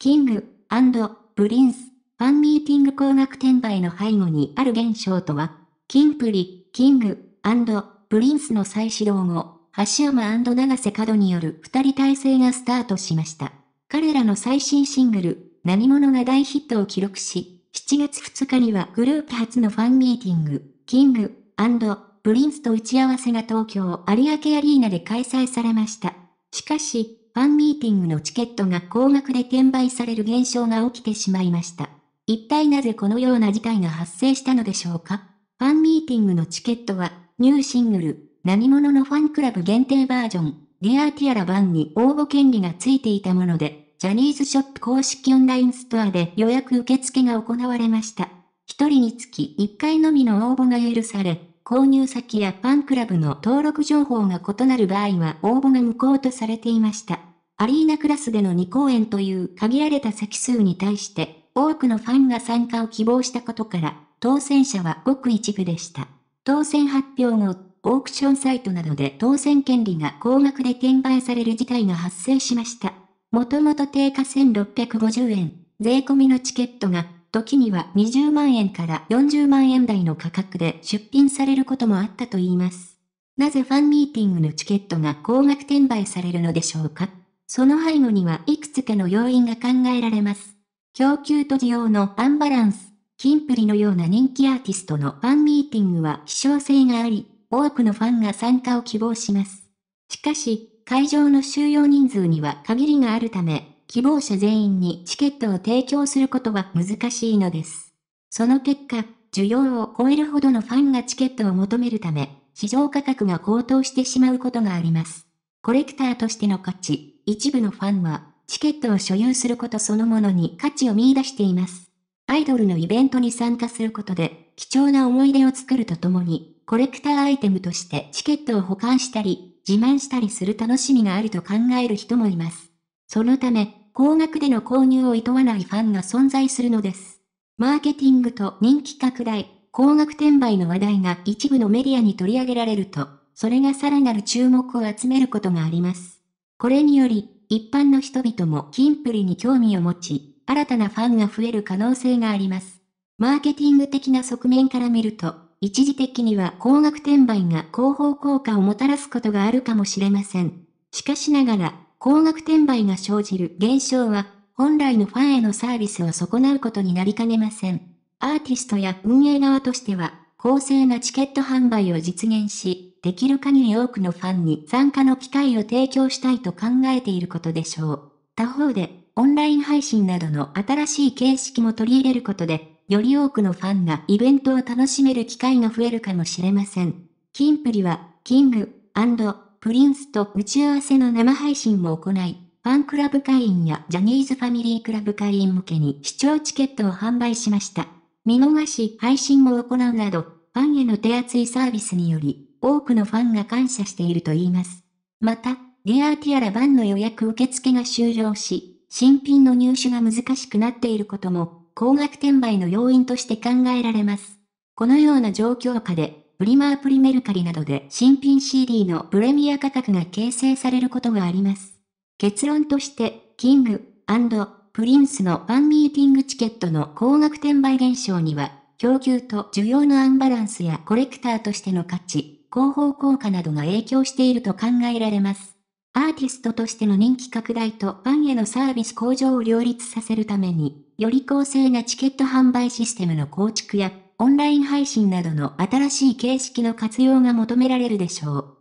キング、プリンス、ファンミーティング高額転売の背後にある現象とは、キンプリ、キング、プリンスの再始動後、橋山長瀬角による二人体制がスタートしました。彼らの最新シングル、何者が大ヒットを記録し、7月2日にはグループ初のファンミーティング、キング、プリンスと打ち合わせが東京有明アリーナで開催されました。しかし、ファンミーティングのチケットが高額で転売される現象が起きてしまいました。一体なぜこのような事態が発生したのでしょうかファンミーティングのチケットは、ニューシングル、何者のファンクラブ限定バージョン、ディアティアラ版に応募権利がついていたもので、ジャニーズショップ公式オンラインストアで予約受付が行われました。一人につき一回のみの応募が許され、購入先やファンクラブの登録情報が異なる場合は応募が無効とされていました。アリーナクラスでの2公演という限られた席数に対して、多くのファンが参加を希望したことから、当選者はごく一部でした。当選発表後、オークションサイトなどで当選権利が高額で転売される事態が発生しました。もともと定価1650円、税込みのチケットが、時には20万円から40万円台の価格で出品されることもあったといいます。なぜファンミーティングのチケットが高額転売されるのでしょうかその背後にはいくつかの要因が考えられます。供給と需要のアンバランス、キンプリのような人気アーティストのファンミーティングは希少性があり、多くのファンが参加を希望します。しかし、会場の収容人数には限りがあるため、希望者全員にチケットを提供することは難しいのです。その結果、需要を超えるほどのファンがチケットを求めるため、市場価格が高騰してしまうことがあります。コレクターとしての価値、一部のファンは、チケットを所有することそのものに価値を見出しています。アイドルのイベントに参加することで、貴重な思い出を作るとともに、コレクターアイテムとしてチケットを保管したり、自慢したりする楽しみがあると考える人もいます。そのため、高額での購入を厭わないファンが存在するのです。マーケティングと人気拡大、高額転売の話題が一部のメディアに取り上げられると、それがさらなる注目を集めることがあります。これにより、一般の人々もキンプリに興味を持ち、新たなファンが増える可能性があります。マーケティング的な側面から見ると、一時的には高額転売が広報効果をもたらすことがあるかもしれません。しかしながら、高額転売が生じる現象は、本来のファンへのサービスを損なうことになりかねません。アーティストや運営側としては、公正なチケット販売を実現し、できる限り多くのファンに参加の機会を提供したいと考えていることでしょう。他方で、オンライン配信などの新しい形式も取り入れることで、より多くのファンがイベントを楽しめる機会が増えるかもしれません。キンプリは、キング、プリンスと打ち合わせの生配信も行い、ファンクラブ会員やジャニーズファミリークラブ会員向けに視聴チケットを販売しました。見逃し配信も行うなど、ファンへの手厚いサービスにより、多くのファンが感謝していると言います。また、ディアーティアラ版の予約受付が終了し、新品の入手が難しくなっていることも、高額転売の要因として考えられます。このような状況下で、プリマープリメルカリなどで新品 CD のプレミア価格が形成されることがあります。結論として、キングプリンスのファンミーティングチケットの高額転売現象には、供給と需要のアンバランスやコレクターとしての価値、広報効果などが影響していると考えられます。アーティストとしての人気拡大とファンへのサービス向上を両立させるために、より公正なチケット販売システムの構築や、オンライン配信などの新しい形式の活用が求められるでしょう。